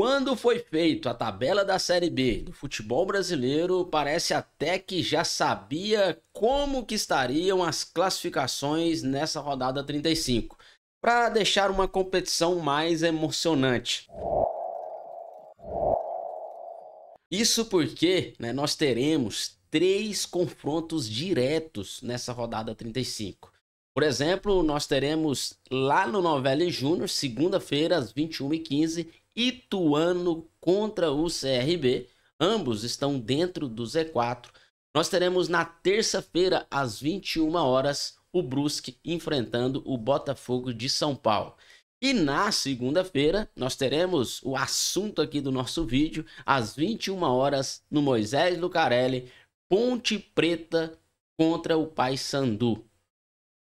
Quando foi feito a tabela da Série B do futebol brasileiro, parece até que já sabia como que estariam as classificações nessa rodada 35, para deixar uma competição mais emocionante. Isso porque né, nós teremos três confrontos diretos nessa rodada 35. Por exemplo, nós teremos lá no Novelli Júnior, segunda-feira, às 21h15, Ituano contra o CRB. Ambos estão dentro do Z4. Nós teremos na terça-feira, às 21 horas, o Brusque enfrentando o Botafogo de São Paulo. E na segunda-feira, nós teremos o assunto aqui do nosso vídeo, às 21 horas, no Moisés Lucarelli, Ponte Preta contra o Paysandu.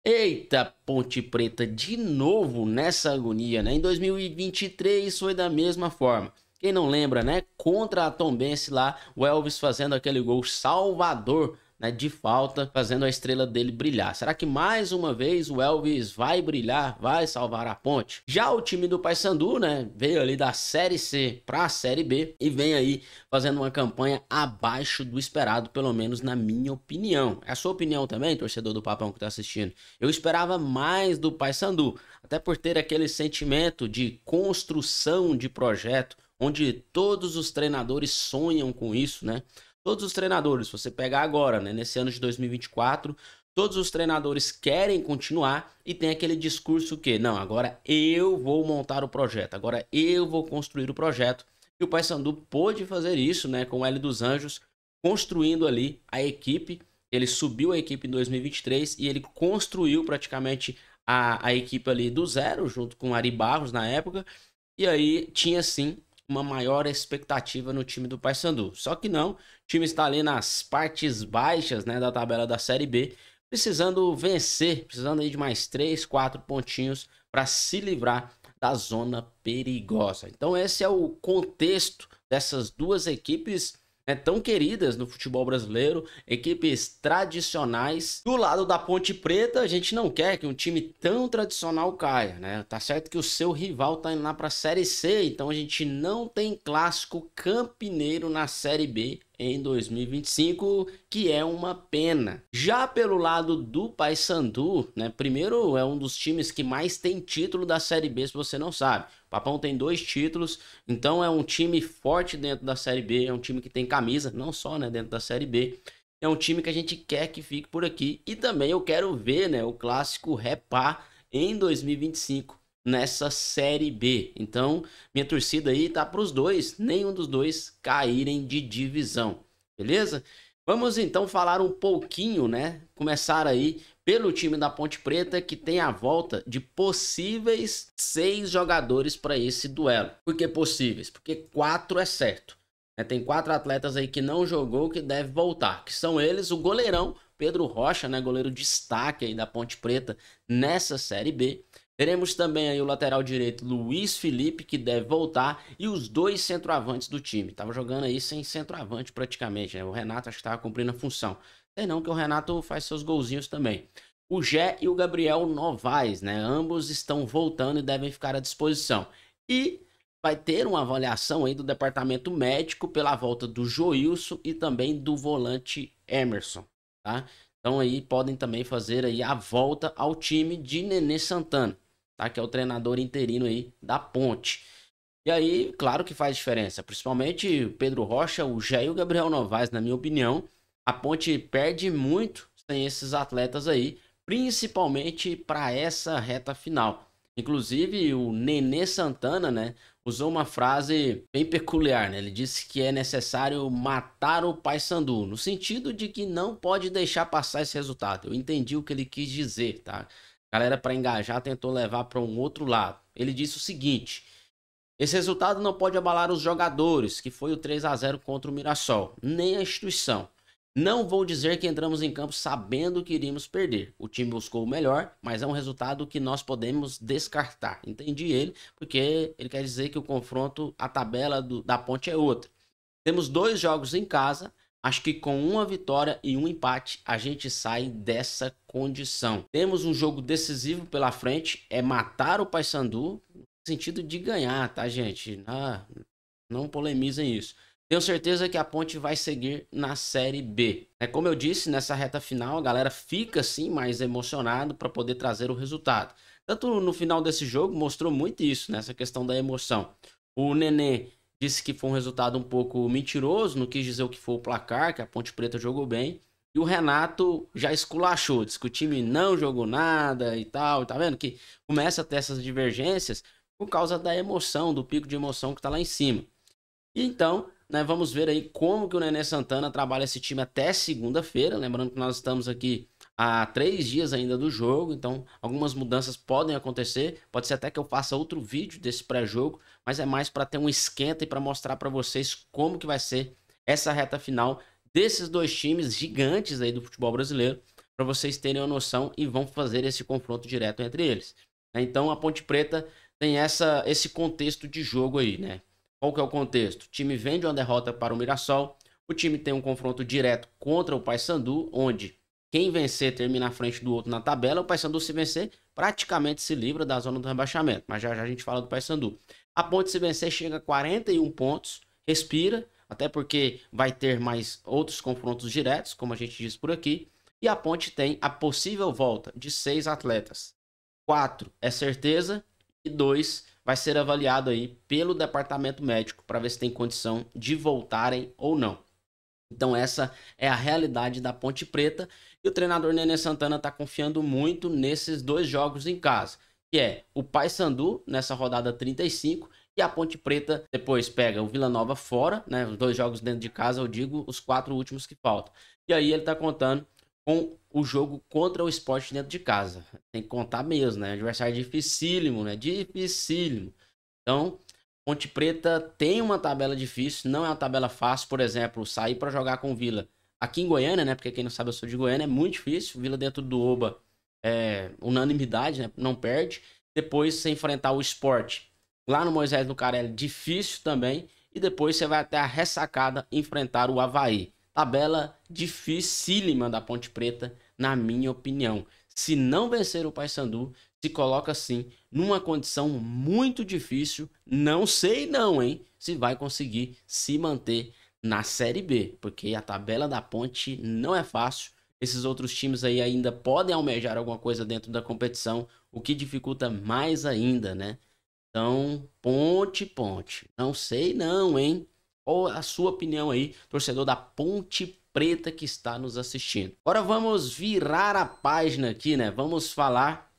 Eita, Ponte Preta, de novo nessa agonia, né? Em 2023 foi da mesma forma. Quem não lembra, né? Contra a Tombense lá, o Elvis fazendo aquele gol salvador né, de falta, fazendo a estrela dele brilhar. Será que mais uma vez o Elvis vai brilhar, vai salvar a ponte? Já o time do Paysandu, né, veio ali da Série C para a Série B e vem aí fazendo uma campanha abaixo do esperado, pelo menos na minha opinião. É a sua opinião também, torcedor do Papão que está assistindo? Eu esperava mais do Paysandu, até por ter aquele sentimento de construção de projeto, onde todos os treinadores sonham com isso, né? Todos os treinadores, você pegar agora, né, nesse ano de 2024, todos os treinadores querem continuar e tem aquele discurso que, não, agora eu vou montar o projeto, agora eu vou construir o projeto. E o Paysandu pôde fazer isso, né, com o L dos Anjos, construindo ali a equipe. Ele subiu a equipe em 2023 e ele construiu praticamente a, a equipe ali do zero, junto com o Ari Barros na época. E aí tinha sim uma maior expectativa no time do Paysandu. Só que não, o time está ali nas partes baixas né, da tabela da Série B, precisando vencer, precisando aí de mais 3, 4 pontinhos para se livrar da zona perigosa. Então esse é o contexto dessas duas equipes né, tão queridas no futebol brasileiro, equipes tradicionais. Do lado da Ponte Preta, a gente não quer que um time tão tradicional caia, né? Tá certo que o seu rival tá indo lá para a Série C, então a gente não tem clássico campineiro na Série B em 2025, que é uma pena. Já pelo lado do Paysandu, né? Primeiro é um dos times que mais tem título da Série B, se você não sabe. Papão tem dois títulos, então é um time forte dentro da Série B, é um time que tem camisa, não só né, dentro da Série B. É um time que a gente quer que fique por aqui. E também eu quero ver né, o clássico Repá em 2025 nessa Série B. Então, minha torcida aí tá para os dois, nenhum dos dois caírem de divisão, beleza? Vamos então falar um pouquinho, né? Começar aí pelo time da Ponte Preta, que tem a volta de possíveis seis jogadores para esse duelo. Por que possíveis? Porque quatro é certo. Né? Tem quatro atletas aí que não jogou, que deve voltar, que são eles o goleirão Pedro Rocha, né, goleiro destaque aí da Ponte Preta nessa Série B. Teremos também aí o lateral direito Luiz Felipe, que deve voltar, e os dois centroavantes do time. Tava jogando aí sem centroavante praticamente, né? O Renato acho que estava cumprindo a função. Sei não que o Renato faz seus golzinhos também. O Gé e o Gabriel Novaes, né? Ambos estão voltando e devem ficar à disposição. E vai ter uma avaliação aí do departamento médico pela volta do Joilson e também do volante Emerson, tá? Então aí podem também fazer aí a volta ao time de Nenê Santana tá? Que é o treinador interino aí da Ponte. E aí, claro que faz diferença, principalmente Pedro Rocha, o Jair e o Gabriel Novaes, na minha opinião, a Ponte perde muito sem esses atletas aí, principalmente para essa reta final. Inclusive, o Nenê Santana, né, usou uma frase bem peculiar, né? Ele disse que é necessário matar o pai Sandu no sentido de que não pode deixar passar esse resultado. Eu entendi o que ele quis dizer, tá? galera, para engajar, tentou levar para um outro lado. Ele disse o seguinte: esse resultado não pode abalar os jogadores, que foi o 3 a 0 contra o Mirassol, nem a instituição. Não vou dizer que entramos em campo sabendo que iríamos perder. O time buscou o melhor, mas é um resultado que nós podemos descartar. Entendi ele, porque ele quer dizer que o confronto, a tabela do, da ponte é outra. Temos dois jogos em casa Acho que com uma vitória e um empate a gente sai dessa condição. Temos um jogo decisivo pela frente, é matar o Paysandu no sentido de ganhar, tá, gente? Ah, não polemizem isso. Tenho certeza que a Ponte vai seguir na Série B. É como eu disse, nessa reta final a galera fica sim mais emocionado para poder trazer o resultado. Tanto no final desse jogo mostrou muito isso, nessa né, questão da emoção. O Nenê disse que foi um resultado um pouco mentiroso, não quis dizer o que foi o placar, que a Ponte Preta jogou bem. E o Renato já esculachou, disse que o time não jogou nada e tal. Tá vendo que começa a ter essas divergências por causa da emoção, do pico de emoção que tá lá em cima. E então, né, vamos ver aí como que o Nenê Santana trabalha esse time até segunda-feira. Lembrando que nós estamos aqui há três dias ainda do jogo, então algumas mudanças podem acontecer. Pode ser até que eu faça outro vídeo desse pré-jogo, mas é mais para ter um esquenta e para mostrar para vocês como que vai ser essa reta final desses dois times gigantes aí do futebol brasileiro, para vocês terem uma noção e vão fazer esse confronto direto entre eles. Né? Então a Ponte Preta tem essa, esse contexto de jogo aí, né? Qual que é o contexto? O time vende uma derrota para o Mirassol, o time tem um confronto direto contra o Paysandu, onde quem vencer termina à frente do outro na tabela. O Paysandu, se vencer, praticamente se livra da zona do rebaixamento. Mas já, já a gente fala do Paysandu. A Ponte, se vencer, chega a 41 pontos, respira, até porque vai ter mais outros confrontos diretos, como a gente diz por aqui. E a Ponte tem a possível volta de seis atletas. Quatro é certeza e dois vai ser avaliado aí pelo departamento médico para ver se tem condição de voltarem ou não. Então essa é a realidade da Ponte Preta e o treinador Nenê Santana está confiando muito nesses dois jogos em casa, que é o Paysandu nessa rodada 35 e a Ponte Preta depois pega o Vila Nova fora, né? Os dois jogos dentro de casa, eu digo os quatro últimos que faltam. E aí ele tá contando com o jogo contra o esporte dentro de casa. Tem que contar mesmo, né? Adversário dificílimo, né? Dificílimo. Então, Ponte Preta tem uma tabela difícil, não é uma tabela fácil, por exemplo, sair para jogar com Vila Aqui em Goiânia, né? Porque quem não sabe, eu sou de Goiânia, é muito difícil. Vila dentro do Oba é unanimidade, né? Não perde. Depois você enfrentar o esporte lá no Moisés Lucarelli, é difícil também. E depois você vai até a ressacada enfrentar o Havaí. Tabela dificílima da Ponte Preta, na minha opinião. Se não vencer o Paysandu, se coloca assim numa condição muito difícil. Não sei não, hein? Se vai conseguir se manter na Série B, porque a tabela da Ponte não é fácil. Esses outros times aí ainda podem almejar alguma coisa dentro da competição, o que dificulta mais ainda, né? Então, Ponte, Ponte. Não sei não, hein? Qual a sua opinião aí, torcedor da Ponte Preta que está nos assistindo? Agora vamos virar a página aqui, né? Vamos falar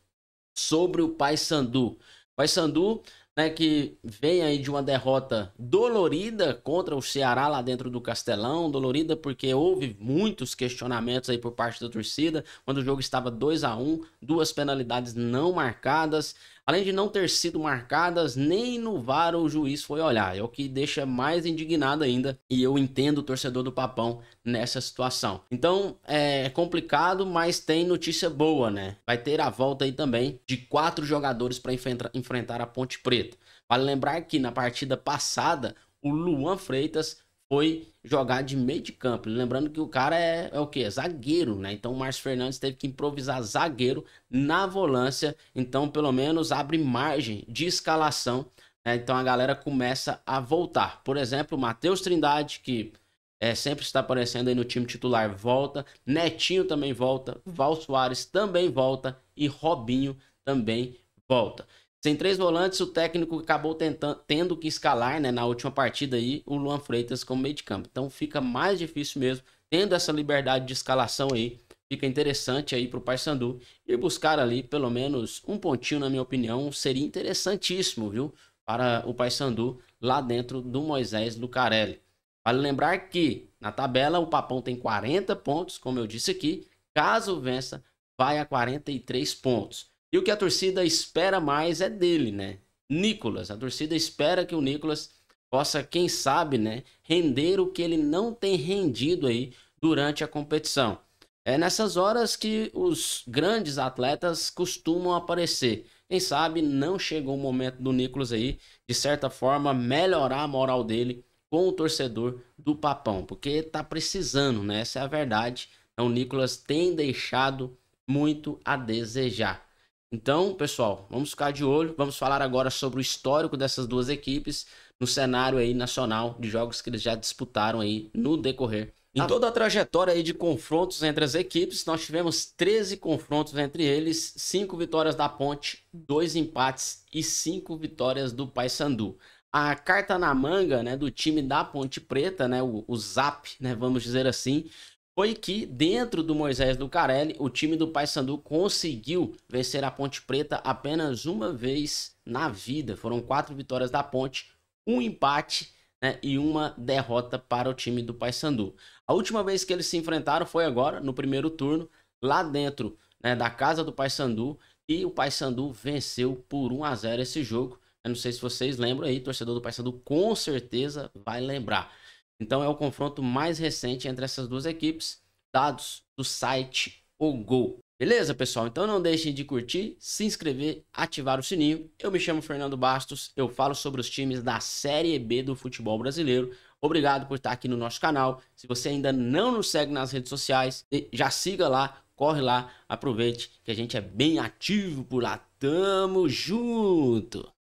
sobre o Paysandu. Paysandu né, que vem aí de uma derrota dolorida contra o Ceará lá dentro do Castelão, dolorida porque houve muitos questionamentos aí por parte da torcida, quando o jogo estava 2 a 1, duas penalidades não marcadas, além de não ter sido marcadas, nem no VAR o juiz foi olhar. É o que deixa mais indignado ainda, e eu entendo o torcedor do Papão nessa situação. Então é complicado, mas tem notícia boa, né? Vai ter a volta aí também de quatro jogadores para enfrentar a Ponte Preta. Vale lembrar que na partida passada, o Luan Freitas foi jogar de meio de campo. Lembrando que o cara é, é o que? É zagueiro, né? Então o Márcio Fernandes teve que improvisar zagueiro na volância. Então, pelo menos, abre margem de escalação. Né? Então a galera começa a voltar. Por exemplo, o Matheus Trindade, que é, sempre está aparecendo aí no time titular, volta. Netinho também volta. Val Soares também volta. E Robinho também volta. Sem três volantes, o técnico acabou tentando, tendo que escalar né, na última partida aí o Luan Freitas como meio de campo. Então fica mais difícil mesmo, tendo essa liberdade de escalação aí. Fica interessante aí para o Paysandu ir buscar ali pelo menos um pontinho, na minha opinião, seria interessantíssimo, viu? Para o Paysandu lá dentro do Moisés Lucarelli. Vale lembrar que na tabela o Papão tem 40 pontos, como eu disse aqui. Caso vença, vai a 43 pontos. E o que a torcida espera mais é dele, né? Nicolas. A torcida espera que o Nicolas possa, quem sabe, né, render o que ele não tem rendido aí durante a competição. É nessas horas que os grandes atletas costumam aparecer. Quem sabe não chegou o momento do Nicolas aí, de certa forma, melhorar a moral dele com o torcedor do Papão, porque tá precisando, né? Essa é a verdade. Então, o Nicolas tem deixado muito a desejar. Então, pessoal, vamos ficar de olho. Vamos falar agora sobre o histórico dessas duas equipes no cenário aí nacional de jogos que eles já disputaram aí no decorrer. Em toda a trajetória aí de confrontos entre as equipes, nós tivemos 13 confrontos entre eles, 5 vitórias da Ponte, 2 empates e 5 vitórias do Paysandu. A carta na manga, né, do time da Ponte Preta, né, o, o Zap, né, vamos dizer assim, foi que, dentro do Moisés Lucarelli, o time do Paysandu conseguiu vencer a Ponte Preta apenas uma vez na vida. Foram quatro vitórias da Ponte, um empate né, e uma derrota para o time do Paysandu. A última vez que eles se enfrentaram foi agora, no primeiro turno, lá dentro né, da casa do Paysandu. E o Paysandu venceu por 1 a 0 esse jogo. Eu não sei se vocês lembram aí, torcedor do Paysandu com certeza vai lembrar. Então é o confronto mais recente entre essas duas equipes, dados do site O Gol. Beleza, pessoal? Então não deixem de curtir, se inscrever, ativar o sininho. Eu me chamo Fernando Bastos, eu falo sobre os times da Série B do futebol brasileiro. Obrigado por estar aqui no nosso canal. Se você ainda não nos segue nas redes sociais, já siga lá, corre lá, aproveite que a gente é bem ativo por lá. Tamo junto!